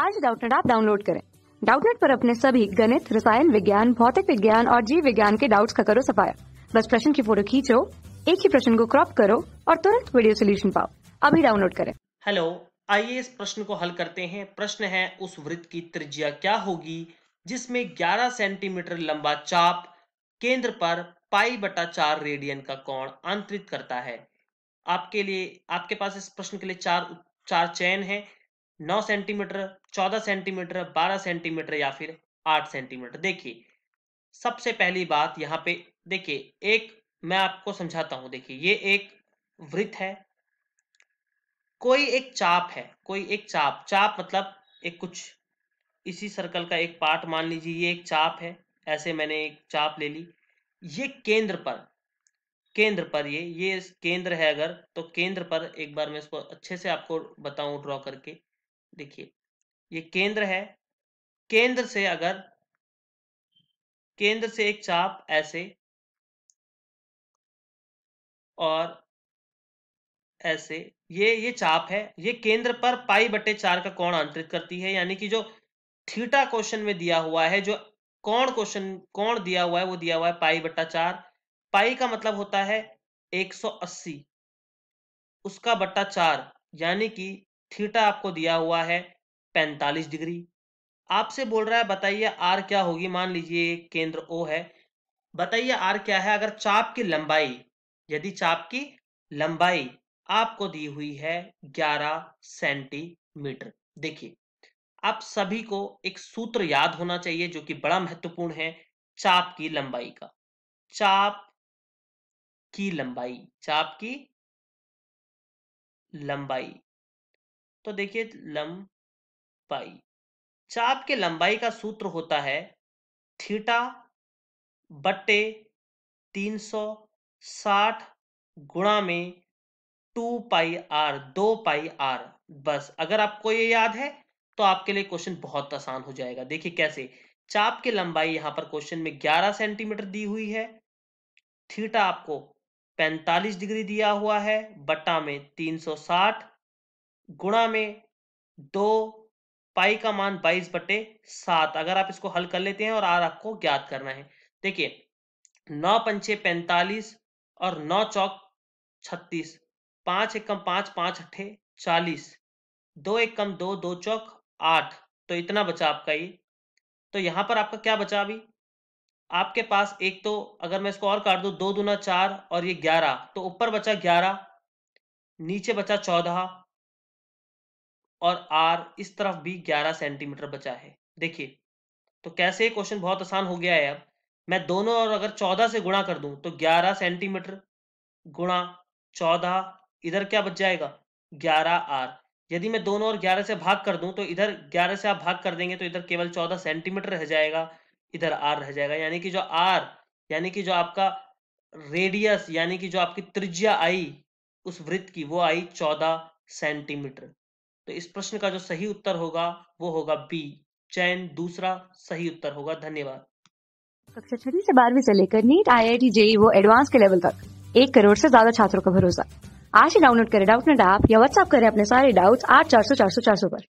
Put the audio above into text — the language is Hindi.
आज डाउटनेट आप डाउनलोड करें डाउटनेट पर अपने सभी गणित रसायन विज्ञान भौतिक विज्ञान और जीव विज्ञान के डाउट्स का करो सफाया बस प्रश्न की फोटो खींचो एक ही प्रश्न को क्रॉप करो और तुरंत वीडियो सोल्यूशन पाओ अभी डाउनलोड करें हेलो आइए इस प्रश्न को हल करते हैं प्रश्न है उस वृत्त की त्रिज्या क्या होगी जिसमें 11 सेंटीमीटर लंबा चाप केंद्र पर पाई बटा चार रेडियन का कोण आंतरित करता है आपके लिए आपके पास इस प्रश्न के लिए चार चार चयन है 9 सेंटीमीटर चौदह सेंटीमीटर बारह सेंटीमीटर या फिर आठ सेंटीमीटर देखिए सबसे पहली बात यहाँ पे देखिए एक मैं आपको समझाता हूं देखिए ये एक वृत्त है कोई एक चाप है कोई एक चाप चाप मतलब एक कुछ इसी सर्कल का एक पार्ट मान लीजिए ये एक चाप है ऐसे मैंने एक चाप ले ली ये केंद्र पर केंद्र पर ये ये केंद्र है अगर तो केंद्र पर एक बार मैं इसको अच्छे से आपको बताऊं ड्रॉ करके देखिए ये केंद्र है केंद्र से अगर केंद्र से एक चाप ऐसे और ऐसे ये ये चाप है ये केंद्र पर पाई बटे चार का कोण अंतरित करती है यानी कि जो थीटा क्वेश्चन में दिया हुआ है जो कोण क्वेश्चन कोण दिया हुआ है वो दिया हुआ है पाई बट्टा चार पाई का मतलब होता है 180 उसका बट्टा चार यानी कि थीटा आपको दिया हुआ है पैंतालीस डिग्री आपसे बोल रहा है बताइए आर क्या होगी मान लीजिए केंद्र ओ है बताइए आर क्या है अगर चाप की लंबाई यदि चाप की लंबाई आपको दी हुई है 11 सेंटीमीटर देखिए आप सभी को एक सूत्र याद होना चाहिए जो कि बड़ा महत्वपूर्ण है चाप की लंबाई का चाप की लंबाई चाप की लंबाई तो देखिए लंब पाई चाप के लंबाई का सूत्र होता है थीटा बट्टे 360 गुणा में 2 पाई आर 2 पाई आर बस अगर आपको ये याद है तो आपके लिए क्वेश्चन बहुत आसान हो जाएगा देखिए कैसे चाप की लंबाई यहाँ पर क्वेश्चन में 11 सेंटीमीटर दी हुई है थीटा आपको 45 डिग्री दिया हुआ है बट्टा में 360 गुणा में दो पाई का मान बाईस बटे सात अगर आप इसको हल कर लेते हैं और आर आपको ज्ञात करना है देखिए नौ पंचे पैंतालीस और नौ चौक छत्तीस पांच एक कम पांच पांच अट्ठे चालीस दो एक कम दो दो चौक आठ तो इतना बचा आपका ये तो यहां पर आपका क्या बचा अभी आपके पास एक तो अगर मैं इसको और काट दू दो दुना चार और ये ग्यारह तो ऊपर बचा ग्यारह नीचे बचा चौदह और आर इस तरफ भी 11 सेंटीमीटर बचा है देखिए तो कैसे क्वेश्चन बहुत आसान हो गया है अब मैं दोनों और अगर 14 से गुणा कर दूं तो 11 सेंटीमीटर गुणा 14 इधर क्या बच जाएगा 11 आर यदि मैं दोनों और 11 से भाग कर दूं तो इधर 11 से आप भाग कर देंगे तो इधर केवल 14 सेंटीमीटर रह जाएगा इधर आर रह जाएगा यानी कि जो आर यानी कि जो आपका रेडियस यानी कि जो आपकी त्रिज्या आई उस वृत्त की वो आई चौदह सेंटीमीटर तो इस प्रश्न का जो सही उत्तर होगा वो होगा बी चयन दूसरा सही उत्तर होगा धन्यवाद कक्षा छठी से बारहवीं से लेकर NEET I I T JEE वो एडवांस के लेवल तक एक करोड़ से ज्यादा छात्रों का भरोसा आज ही डाउनलोड करें डाउट नेट ऐप या व्हाट्सएप करें अपने सारे डाउट्स आठ चार सौ चार सौ चार सौ पर